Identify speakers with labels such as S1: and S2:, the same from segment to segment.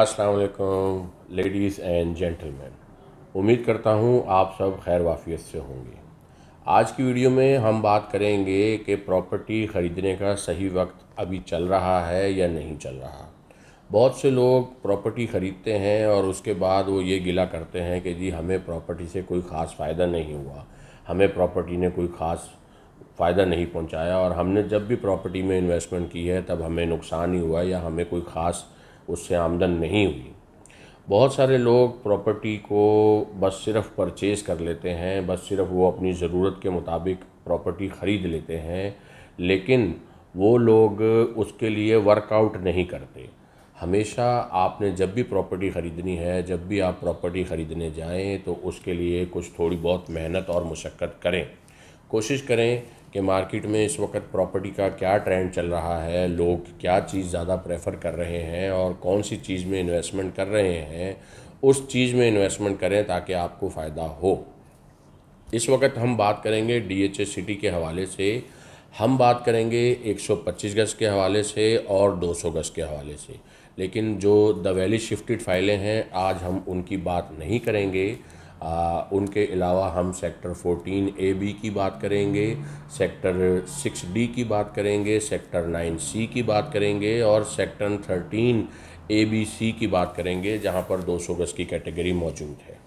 S1: असलकम ladies and gentleman उम्मीद करता हूँ आप सब खैर वाफियत से होंगे आज की वीडियो में हम बात करेंगे कि प्रॉपर्टी ख़रीदने का सही वक्त अभी चल रहा है या नहीं चल रहा बहुत से लोग प्रॉपर्टी ख़रीदते हैं और उसके बाद वो ये गिला करते हैं कि जी हमें प्रॉपर्टी से कोई ख़ास फ़ायदा नहीं हुआ हमें प्रॉपर्टी ने कोई ख़ास फ़ायदा नहीं पहुँचाया और हमने जब भी प्रॉपर्टी में इन्वेस्टमेंट की है तब हमें नुकसान ही हुआ या हमें कोई ख़ास उससे आमदन नहीं हुई बहुत सारे लोग प्रॉपर्टी को बस सिर्फ परचेज़ कर लेते हैं बस सिर्फ वो अपनी ज़रूरत के मुताबिक प्रॉपर्टी ख़रीद लेते हैं लेकिन वो लोग उसके लिए वर्कआउट नहीं करते हमेशा आपने जब भी प्रॉपर्टी ख़रीदनी है जब भी आप प्रॉपर्टी ख़रीदने जाएं तो उसके लिए कुछ थोड़ी बहुत मेहनत और मशक्क़त करें कोशिश करें कि मार्केट में इस वक्त प्रॉपर्टी का क्या ट्रेंड चल रहा है लोग क्या चीज़ ज़्यादा प्रेफर कर रहे हैं और कौन सी चीज़ में इन्वेस्टमेंट कर रहे हैं उस चीज़ में इन्वेस्टमेंट करें ताकि आपको फ़ायदा हो इस वक्त हम बात करेंगे डी सिटी के हवाले से हम बात करेंगे 125 गज के हवाले से और 200 गज के हवाले से लेकिन जो द वैली शिफ्टेड फाइलें हैं आज हम उनकी बात नहीं करेंगे आ, उनके अलावा हम सेक्टर 14 ए बी की बात करेंगे सेक्टर 6 डी की बात करेंगे सेक्टर 9 सी की बात करेंगे और सेक्टर 13 ए बी सी की बात करेंगे जहां पर 200 गज़ की कैटेगरी मौजूद है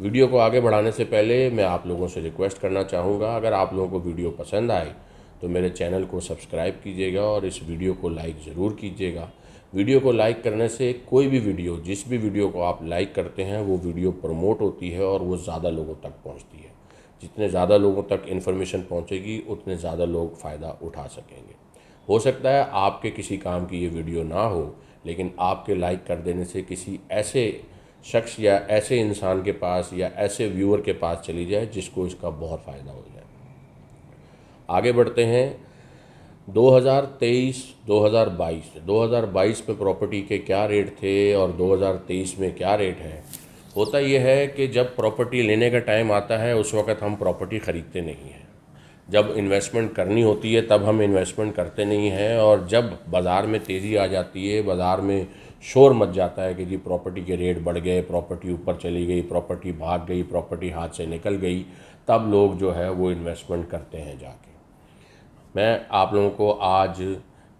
S1: वीडियो को आगे बढ़ाने से पहले मैं आप लोगों से रिक्वेस्ट करना चाहूँगा अगर आप लोगों को वीडियो पसंद आए तो मेरे चैनल को सब्सक्राइब कीजिएगा और इस वीडियो को लाइक ज़रूर कीजिएगा वीडियो को लाइक करने से कोई भी वीडियो जिस भी वीडियो को आप लाइक करते हैं वो वीडियो प्रमोट होती है और वो ज़्यादा लोगों तक पहुंचती है जितने ज़्यादा लोगों तक इन्फॉर्मेशन पहुंचेगी उतने ज़्यादा लोग फ़ायदा उठा सकेंगे हो सकता है आपके किसी काम की ये वीडियो ना हो लेकिन आपके लाइक कर देने से किसी ऐसे शख्स या ऐसे इंसान के पास या ऐसे व्यूअर के पास चली जाए जिसको इसका बहुत फ़ायदा हो जाए आगे बढ़ते हैं 2023 2022 2022 में प्रॉपर्टी के क्या रेट थे और 2023 में क्या रेट है होता यह है कि जब प्रॉपर्टी लेने का टाइम आता है उस वक़्त हम प्रॉपर्टी ख़रीदते नहीं हैं जब इन्वेस्टमेंट करनी होती है तब हम इन्वेस्टमेंट करते नहीं हैं और जब बाज़ार में तेज़ी आ जाती है बाज़ार में शोर मच जाता है कि जी प्रॉपर्टी के रेट बढ़ गए प्रॉपर्टी ऊपर चली गई प्रॉपर्टी भाग गई प्रॉपर्टी हाथ से निकल गई तब लोग जो है वो इन्वेस्टमेंट करते हैं जाके मैं आप लोगों को आज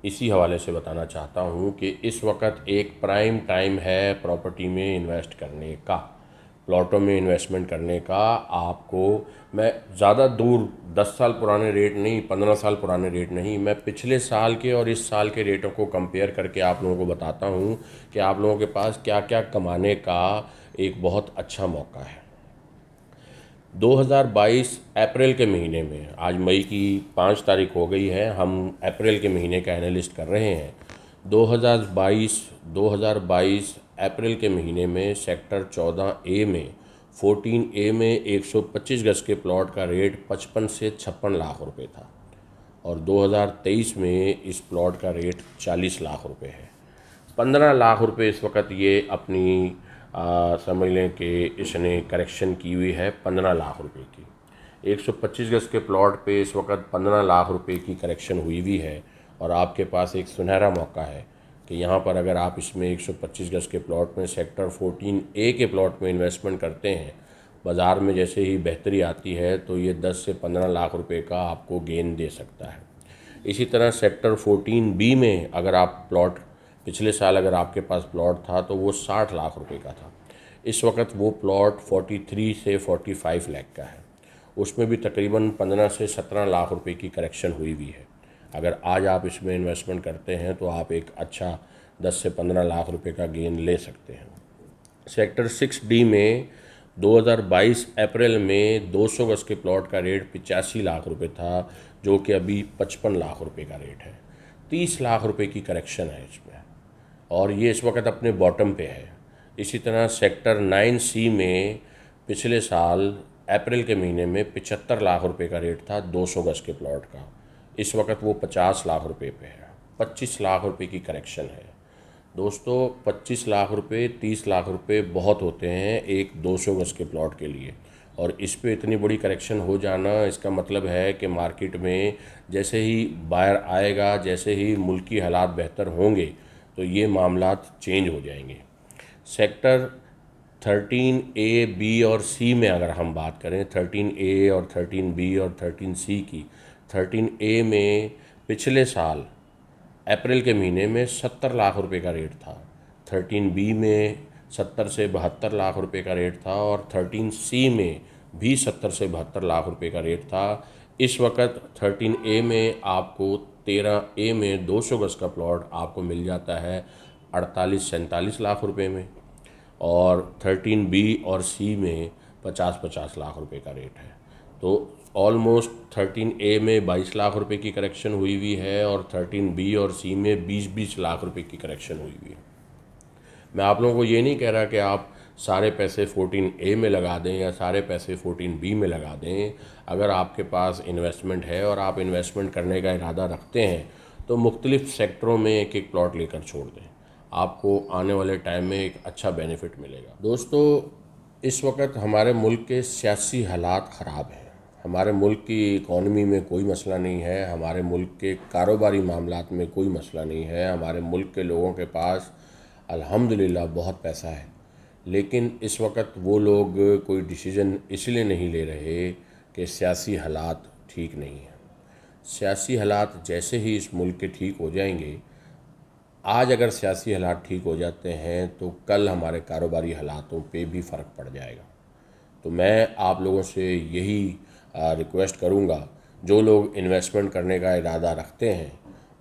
S1: इसी हवाले से बताना चाहता हूँ कि इस वक्त एक प्राइम टाइम है प्रॉपर्टी में इन्वेस्ट करने का प्लॉटों में इन्वेस्टमेंट करने का आपको मैं ज़्यादा दूर दस साल पुराने रेट नहीं पंद्रह साल पुराने रेट नहीं मैं पिछले साल के और इस साल के रेटों को कंपेयर करके आप लोगों को बताता हूँ कि आप लोगों के पास क्या क्या कमाने का एक बहुत अच्छा मौका है 2022 अप्रैल के महीने में आज मई की पाँच तारीख हो गई है हम अप्रैल के महीने का एनालिस्ट कर रहे हैं 2022 2022 अप्रैल के महीने में सेक्टर 14 ए में 14 ए में 125 गज के प्लॉट का रेट 55 से छप्पन लाख रुपए था और 2023 में इस प्लॉट का रेट 40 लाख रुपए है 15 लाख रुपए इस वक्त ये अपनी समझ लें कि इसने करेक्शन की हुई है पंद्रह लाख रुपए की 125 गज के प्लॉट पे इस वक्त पंद्रह लाख रुपए की करेक्शन हुई हुई है और आपके पास एक सुनहरा मौका है कि यहाँ पर अगर आप इसमें 125 गज के प्लॉट में सेक्टर 14 ए के प्लॉट में इन्वेस्टमेंट करते हैं बाज़ार में जैसे ही बेहतरी आती है तो ये 10 से 15 लाख रुपए का आपको गेन दे सकता है इसी तरह सेक्टर 14 बी में अगर आप प्लॉट पिछले साल अगर आपके पास प्लॉट था तो वो साठ लाख रुपए का था इस वक्त वो प्लॉट फोर्टी थ्री से फोर्टी फाइव लाख का है उसमें भी तकरीबन पंद्रह से सत्रह लाख रुपए की करेक्शन हुई हुई है अगर आज आप इसमें इन्वेस्टमेंट करते हैं तो आप एक अच्छा दस से पंद्रह लाख रुपए का गेन ले सकते हैं सेक्टर सिक्स डी में 2022 अप्रैल में 200 गज के प्लॉट का रेट पिचासी लाख रुपए था जो कि अभी 55 लाख रुपए का रेट है 30 लाख रुपए की करेक्शन है इसमें और ये इस वक्त अपने बॉटम पे है इसी तरह सेक्टर नाइन सी में पिछले साल अप्रैल के महीने में पिचहत्तर लाख रुपए का रेट था 200 गज के प्लॉट का इस वक्त वो 50 लाख रुपए पे है 25 लाख रुपए की करेक्शन है दोस्तों 25 लाख रुपए 30 लाख रुपए बहुत होते हैं एक 200 गज के प्लॉट के लिए और इस पर इतनी बड़ी करेक्शन हो जाना इसका मतलब है कि मार्केट में जैसे ही बायर आएगा जैसे ही मुल्की हालात बेहतर होंगे तो ये मामला चेंज हो जाएंगे सेक्टर थर्टीन ए बी और सी में अगर हम बात करें थर्टीन ए और थर्टीन बी और थर्टीन सी की थर्टीन ए में पिछले साल अप्रैल के महीने में सत्तर लाख रुपए का रेट था थर्टीन बी में सत्तर से बहत्तर लाख रुपए का रेट था और थर्टीन सी में भी सत्तर से बहत्तर लाख रुपए का रेट था इस वक्त थर्टीन ए में आपको तेरह ए में दो सौ गज का प्लॉट आपको मिल जाता है अड़तालीस सैंतालीस लाख रुपए में और थर्टीन बी और सी में पचास पचास लाख रुपए का रेट है तो ऑलमोस्ट थर्टीन ए में बाईस लाख रुपए की करेक्शन हुई हुई है और थर्टीन बी और सी में बीस बीस लाख रुपए की करेक्शन हुई हुई है मैं आप लोगों को ये नहीं कह रहा कि आप सारे पैसे 14 ए में लगा दें या सारे पैसे 14 बी में लगा दें अगर आपके पास इन्वेस्टमेंट है और आप इन्वेस्टमेंट करने का इरादा रखते हैं तो मुख्तलिफ़ सेक्टरों में एक एक प्लॉट लेकर छोड़ दें आपको आने वाले टाइम में एक अच्छा बेनिफिट मिलेगा दोस्तों इस वक्त हमारे मुल्क के सियासी हालात ख़राब हैं हमारे मुल्क की इकॉनमी में कोई मसला नहीं है हमारे मुल्क के कारोबारी मामला में कोई मसला नहीं है हमारे मुल्क के लोगों के पास अल्हम्दुलिल्लाह बहुत पैसा है लेकिन इस वक्त वो लोग कोई डिसीज़न इसलिए नहीं ले रहे कि सियासी हालात ठीक नहीं हैं सियासी हालात जैसे ही इस मुल्क के ठीक हो जाएंगे आज अगर सियासी हालात ठीक हो जाते हैं तो कल हमारे कारोबारी हालातों पे भी फ़र्क पड़ जाएगा तो मैं आप लोगों से यही रिक्वेस्ट करूँगा जो लोग इन्वेस्टमेंट करने का इरादा रखते हैं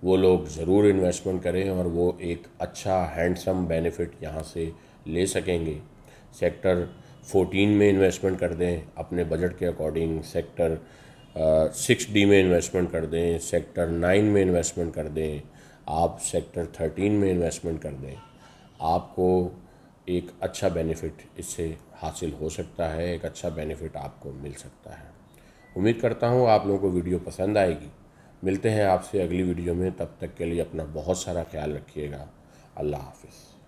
S1: वो लोग ज़रूर इन्वेस्टमेंट करें और वो एक अच्छा हैंडसम बेनिफिट यहाँ से ले सकेंगे सेक्टर 14 में इन्वेस्टमेंट कर दें अपने बजट के अकॉर्डिंग सेक्टर सिक्स डी में इन्वेस्टमेंट कर दें सेक्टर नाइन में इन्वेस्टमेंट कर दें आप सेक्टर थर्टीन में इन्वेस्टमेंट कर दें आपको एक अच्छा बेनिफिट इससे हासिल हो सकता है एक अच्छा बेनिफिट आपको मिल सकता है उम्मीद करता हूँ आप लोगों को वीडियो पसंद आएगी मिलते हैं आपसे अगली वीडियो में तब तक के लिए अपना बहुत सारा ख्याल रखिएगा अल्लाह हाफिज़